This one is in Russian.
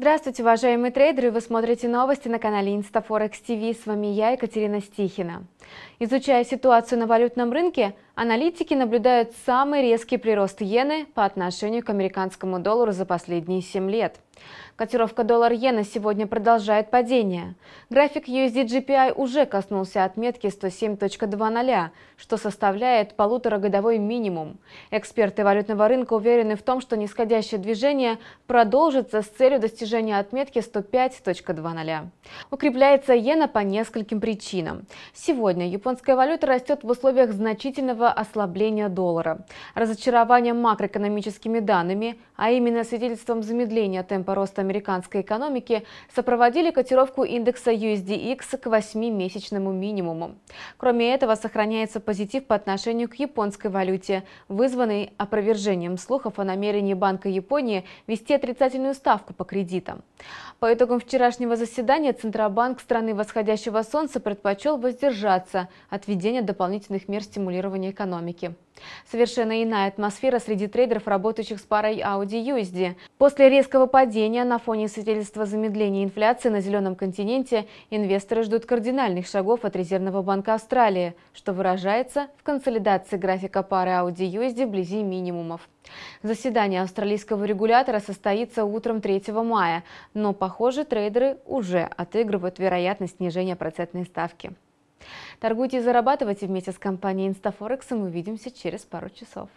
Здравствуйте, уважаемые трейдеры! Вы смотрите новости на канале InstaForex TV. С вами я, Екатерина Стихина. Изучая ситуацию на валютном рынке, Аналитики наблюдают самый резкий прирост иены по отношению к американскому доллару за последние 7 лет. Котировка доллар-иена сегодня продолжает падение. График USD-GPI уже коснулся отметки 107.20, что составляет полуторагодовой минимум. Эксперты валютного рынка уверены в том, что нисходящее движение продолжится с целью достижения отметки 105.20. Укрепляется иена по нескольким причинам. Сегодня японская валюта растет в условиях значительного вызвало ослабление доллара. Разочарование макроэкономическими данными, а именно свидетельством замедления темпа роста американской экономики, сопроводили котировку индекса USDX к месячному минимуму. Кроме этого, сохраняется позитив по отношению к японской валюте, вызванный опровержением слухов о намерении Банка Японии вести отрицательную ставку по кредитам. По итогам вчерашнего заседания Центробанк страны восходящего солнца предпочел воздержаться от введения дополнительных мер стимулирования экономики. Совершенно иная атмосфера среди трейдеров, работающих с парой Audi USD. После резкого падения на фоне свидетельства замедления инфляции на зеленом континенте инвесторы ждут кардинальных шагов от Резервного банка Австралии, что выражается в консолидации графика пары Audi USD вблизи минимумов. Заседание австралийского регулятора состоится утром 3 мая, но, похоже, трейдеры уже отыгрывают вероятность снижения процентной ставки. Торгуйте и зарабатывайте вместе с компанией InstaForex. И увидимся через пару часов.